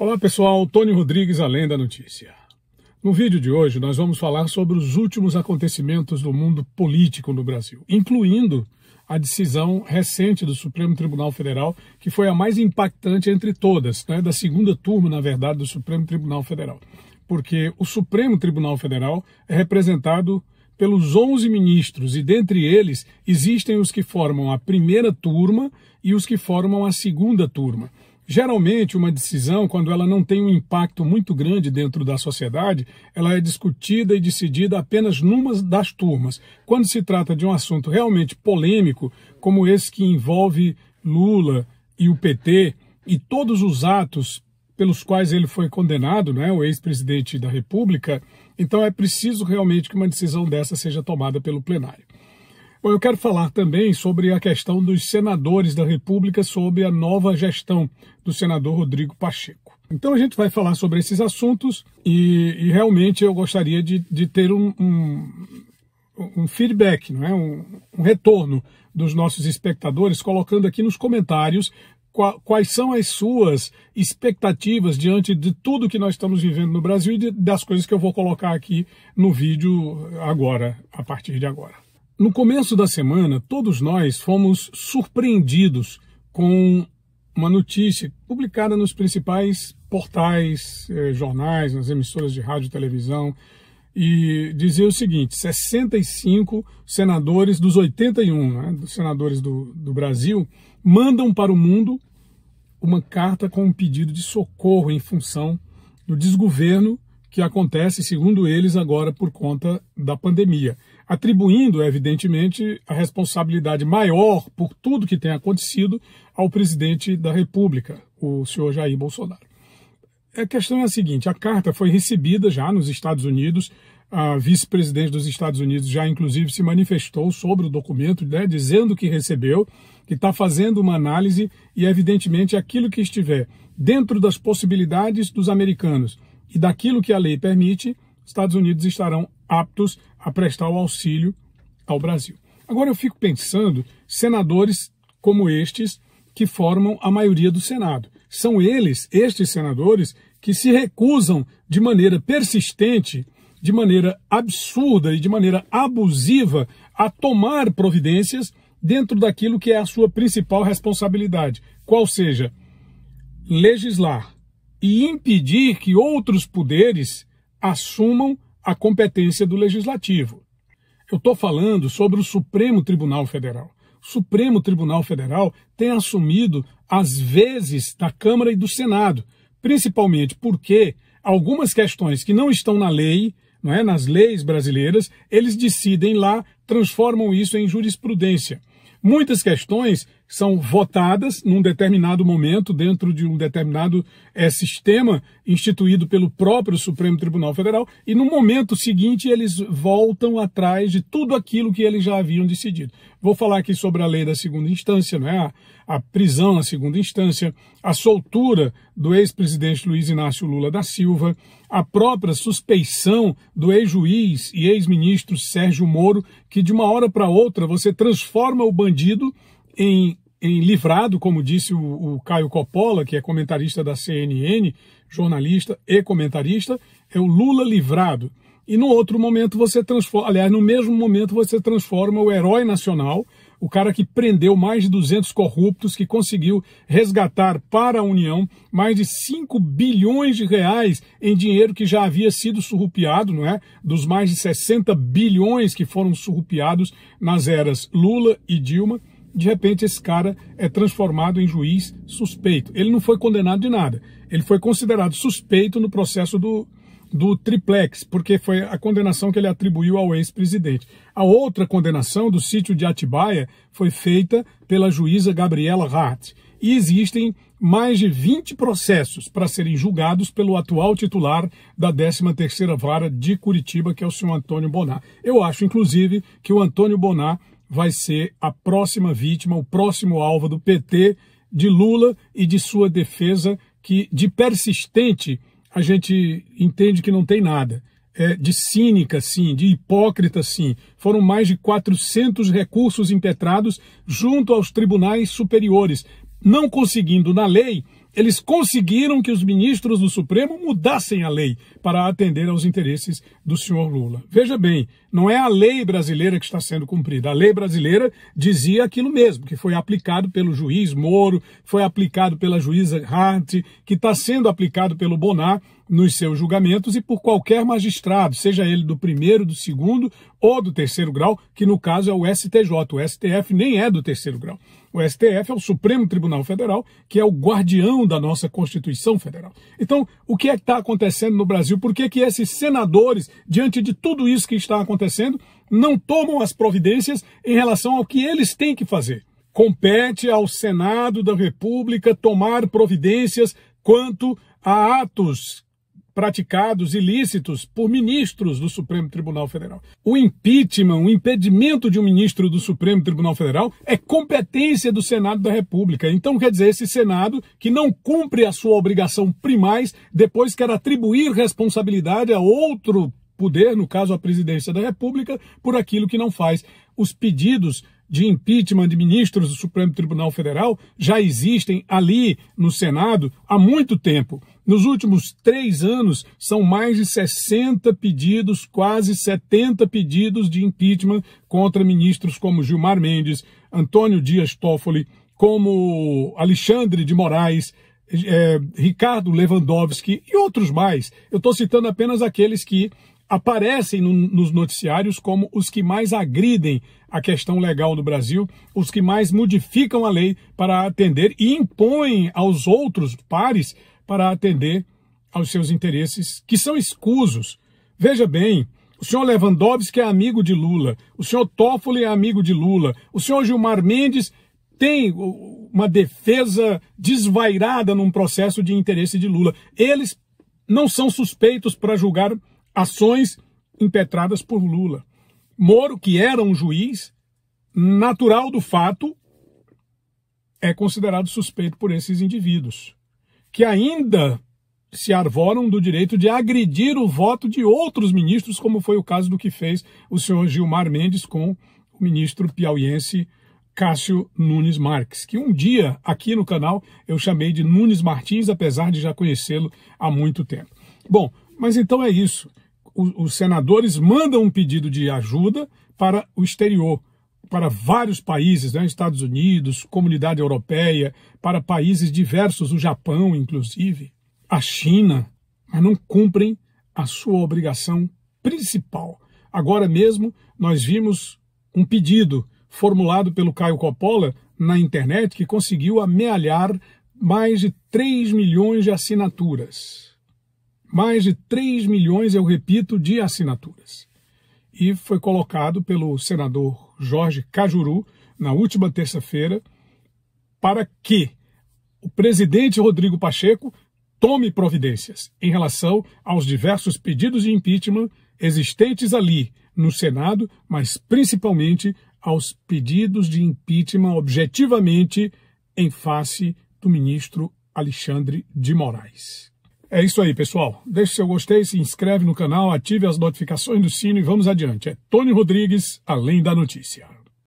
Olá pessoal, Tony Rodrigues, Além da Notícia. No vídeo de hoje nós vamos falar sobre os últimos acontecimentos do mundo político no Brasil, incluindo a decisão recente do Supremo Tribunal Federal, que foi a mais impactante entre todas, né, da segunda turma, na verdade, do Supremo Tribunal Federal. Porque o Supremo Tribunal Federal é representado pelos 11 ministros e dentre eles existem os que formam a primeira turma e os que formam a segunda turma. Geralmente, uma decisão, quando ela não tem um impacto muito grande dentro da sociedade, ela é discutida e decidida apenas numa das turmas. Quando se trata de um assunto realmente polêmico, como esse que envolve Lula e o PT e todos os atos pelos quais ele foi condenado, né, o ex-presidente da República, então é preciso realmente que uma decisão dessa seja tomada pelo plenário. Bom, eu quero falar também sobre a questão dos senadores da República, sobre a nova gestão do senador Rodrigo Pacheco. Então a gente vai falar sobre esses assuntos e, e realmente eu gostaria de, de ter um, um, um, feedback, não é? Um, um, retorno dos nossos espectadores, colocando aqui nos comentários quais são as suas expectativas diante de tudo que nós estamos vivendo no Brasil e de, das coisas que eu vou colocar aqui no vídeo agora, a partir de agora. No começo da semana, todos nós fomos surpreendidos com uma notícia publicada nos principais portais, eh, jornais, nas emissoras de rádio e televisão, e dizia o seguinte: 65 senadores dos 81 né, dos senadores do, do Brasil mandam para o mundo uma carta com um pedido de socorro em função do desgoverno que acontece, segundo eles, agora por conta da pandemia atribuindo, evidentemente, a responsabilidade maior por tudo que tem acontecido ao presidente da República, o senhor Jair Bolsonaro. A questão é a seguinte: a carta foi recebida já nos Estados Unidos, a vice-presidente dos Estados Unidos já, inclusive, se manifestou sobre o documento, né, dizendo que recebeu, que está fazendo uma análise e, evidentemente, aquilo que estiver dentro das possibilidades dos americanos e daquilo que a lei permite, Estados Unidos estarão aptos a prestar o auxílio ao Brasil. Agora eu fico pensando, senadores como estes que formam a maioria do Senado. São eles, estes senadores, que se recusam de maneira persistente, de maneira absurda e de maneira abusiva a tomar providências dentro daquilo que é a sua principal responsabilidade, qual seja legislar e impedir que outros poderes assumam a competência do legislativo. Eu estou falando sobre o Supremo Tribunal Federal. O Supremo Tribunal Federal tem assumido as vezes da Câmara e do Senado, principalmente porque algumas questões que não estão na lei, não é, nas leis brasileiras, eles decidem lá, transformam isso em jurisprudência. Muitas questões são votadas num determinado momento, dentro de um determinado é, sistema instituído pelo próprio Supremo Tribunal Federal, e no momento seguinte eles voltam atrás de tudo aquilo que eles já haviam decidido. Vou falar aqui sobre a lei da segunda instância, né? a, a prisão na segunda instância, a soltura do ex-presidente Luiz Inácio Lula da Silva, a própria suspeição do ex-juiz e ex-ministro Sérgio Moro, que de uma hora para outra você transforma o bandido em, em Livrado, como disse o, o Caio Coppola, que é comentarista da CNN, jornalista e comentarista, é o Lula Livrado. E no outro momento você transforma, aliás, no mesmo momento você transforma o herói nacional, o cara que prendeu mais de 200 corruptos, que conseguiu resgatar para a União mais de 5 bilhões de reais em dinheiro que já havia sido surrupiado, não é? Dos mais de 60 bilhões que foram surrupiados nas eras Lula e Dilma de repente esse cara é transformado em juiz suspeito. Ele não foi condenado de nada, ele foi considerado suspeito no processo do, do triplex, porque foi a condenação que ele atribuiu ao ex-presidente. A outra condenação do sítio de Atibaia foi feita pela juíza Gabriela Hart. E existem mais de 20 processos para serem julgados pelo atual titular da 13ª Vara de Curitiba, que é o senhor Antônio Bonar. Eu acho, inclusive, que o Antônio Bonar vai ser a próxima vítima, o próximo alvo do PT, de Lula e de sua defesa, que de persistente a gente entende que não tem nada. É, de cínica, sim, de hipócrita, sim. Foram mais de 400 recursos impetrados junto aos tribunais superiores. Não conseguindo na lei, eles conseguiram que os ministros do Supremo mudassem a lei para atender aos interesses do senhor Lula. Veja bem, não é a lei brasileira que está sendo cumprida. A lei brasileira dizia aquilo mesmo, que foi aplicado pelo juiz Moro, foi aplicado pela juíza Hart, que está sendo aplicado pelo Bonar nos seus julgamentos e por qualquer magistrado, seja ele do primeiro, do segundo ou do terceiro grau, que no caso é o STJ. O STF nem é do terceiro grau. O STF é o Supremo Tribunal Federal, que é o guardião da nossa Constituição Federal. Então, o que é que está acontecendo no Brasil? por que, que esses senadores, diante de tudo isso que está acontecendo, não tomam as providências em relação ao que eles têm que fazer. Compete ao Senado da República tomar providências quanto a atos praticados ilícitos por ministros do Supremo Tribunal Federal. O impeachment, o impedimento de um ministro do Supremo Tribunal Federal é competência do Senado da República. Então, quer dizer, esse Senado que não cumpre a sua obrigação primais, depois quer atribuir responsabilidade a outro poder, no caso a presidência da República, por aquilo que não faz. Os pedidos de impeachment de ministros do Supremo Tribunal Federal já existem ali no Senado há muito tempo. Nos últimos três anos, são mais de 60 pedidos, quase 70 pedidos de impeachment contra ministros como Gilmar Mendes, Antônio Dias Toffoli, como Alexandre de Moraes, é, Ricardo Lewandowski e outros mais. Eu estou citando apenas aqueles que aparecem no, nos noticiários como os que mais agridem a questão legal do Brasil, os que mais modificam a lei para atender e impõem aos outros pares para atender aos seus interesses, que são escusos. Veja bem, o senhor Lewandowski é amigo de Lula, o senhor Toffoli é amigo de Lula, o senhor Gilmar Mendes tem uma defesa desvairada num processo de interesse de Lula. Eles não são suspeitos para julgar ações impetradas por Lula. Moro, que era um juiz, natural do fato, é considerado suspeito por esses indivíduos que ainda se arvoram do direito de agredir o voto de outros ministros, como foi o caso do que fez o senhor Gilmar Mendes com o ministro piauiense Cássio Nunes Marques, que um dia aqui no canal eu chamei de Nunes Martins, apesar de já conhecê-lo há muito tempo. Bom, mas então é isso. os senadores mandam um pedido de ajuda para o exterior para vários países, né, Estados Unidos, comunidade europeia, para países diversos, o Japão, inclusive, a China, mas não cumprem a sua obrigação principal. Agora mesmo, nós vimos um pedido formulado pelo Caio Coppola na internet que conseguiu amealhar mais de 3 milhões de assinaturas. Mais de 3 milhões, eu repito, de assinaturas. E foi colocado pelo senador Jorge Cajuru na última terça-feira para que o presidente Rodrigo Pacheco tome providências em relação aos diversos pedidos de impeachment existentes ali no Senado, mas principalmente aos pedidos de impeachment objetivamente em face do ministro Alexandre de Moraes. É isso aí, pessoal. Deixe seu gostei, se inscreve no canal, ative as notificações do sino e vamos adiante. É Tony Rodrigues, além da notícia.